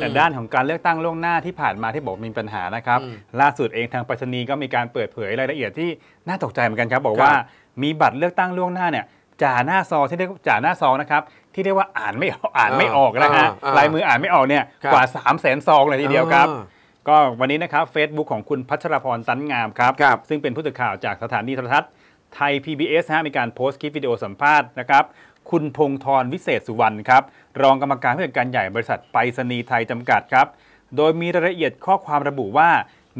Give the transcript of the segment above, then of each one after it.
แต่ด้านของการเลือกตั้งล่วงหน้าที่ผ่านมาที่บอกมีปัญหานะครับล่าสุดเองทางไปรษณีย์ก็มีการเปิดเผยรายละเอียดที่น่าตกใจเหมือนกันครับ บอกว่ามีบัตรเลือกตั้งล่วงหน้าเนี่ยจ่าหน้าซองที่เรียกจ่าหน้าซองนะครับที่เรียกว่าอ่านไม่อ่านไม่ออกนะฮะลายมืออ่านไม่ออกเนี่ยกว่า3 0 0แสนซองเลยทีเดียวครับก็วันนี้นะครับ Facebook ของคุณพัชรพรตันงามครับรบซึ่งเป็นผู้สื่อข่าวจากสถานีโทรทัศน์ไทย PBS ฮะมีการโพสต์คลิปวิดีโอสัมภาษณ์นะครับคุณพงธรวิเศษสุวรรณครับ รองกรรมการผู้จัดการใหญ่บริษัทไปรษณีย์ไทย จำกัดครับ โดยมีรายละเอียดข้อความระบุว่า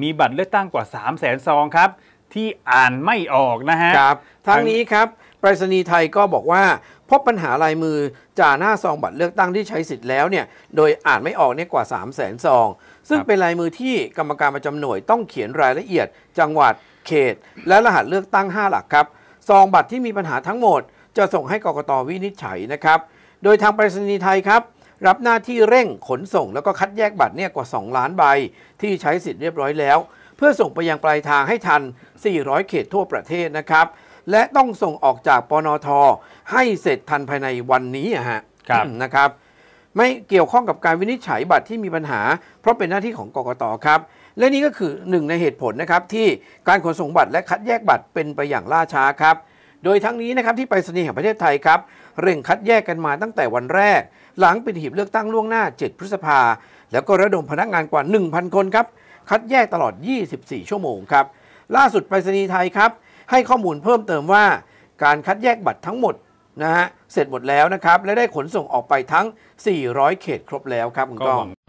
มีบัตรเลือกตั้งกว่า 3 0 0แสนซองครับที่อ่านไม่ออกนะฮะครับทั้งนี้ครับไปรษณีย์ไทยก็บอกว่า พบปัญหาลายมือจ่าหน้าซอง บัตรเลือกตั้งที่ใช้สิทธิ์แล้วเนี่ยโดยอ่านไม่ออกเนี่ยกว่า 3 0 0แสนซองซึ่งเป็นลายมือที่กรรมการประจำหน่วยต้องเขียนรายละเอียด จังหวัดเขต และรหัสเลือกตั้ง 5 หลักครับซองบัตรที่มีปัญหาทั้งหมดจะส่งให้กกตวินิจฉัยนะครับ โดยทางไปรษณีย์ไทยครับ รับหน้าที่เร่งขนส่งแล้วก็คัดแยกบัตรเนี่ยกว่า 2 ล้านใบ ที่ใช้สิทธิ์เรียบร้อยแล้ว เพื่อส่งไปยังปลายทางให้ทัน 400 เขตทั่วประเทศนะครับ และต้องส่งออกจากปนท ให้เสร็จทันภายในวันนี้ฮะครับนะครับ ไม่เกี่ยวข้องกับการวินิจฉัยบัตรที่มีปัญหา เพราะเป็นหน้าที่ของกกตครับ และนี่ก็คือหนึ่งในเหตุผลนะครับที่การขนส่งบัตรและคัดแยกบัตรเป็นไปอย่างล่าช้าครับโดยทั้งนี้นะครับ ที่ไปรษณีย์แห่งประเทศไทยครับ เร่งคัดแยกกันมาตั้งแต่วันแรก หลังปิดหีบเลือกตั้งล่วงหน้า 7 พฤษภา แล้วก็ระดมพนักงานกว่า 1,000 คนครับ คัดแยกตลอด 24 ชั่วโมงครับ ล่าสุดไปรษณีย์ไทยครับ ให้ข้อมูลเพิ่มเติมว่า การคัดแยกบัตรทั้งหมดนะฮะเสร็จหมดแล้วนะครับและได้ขนส่งออกไปทั้ง 400 เขตครบแล้วครับคุณก้อง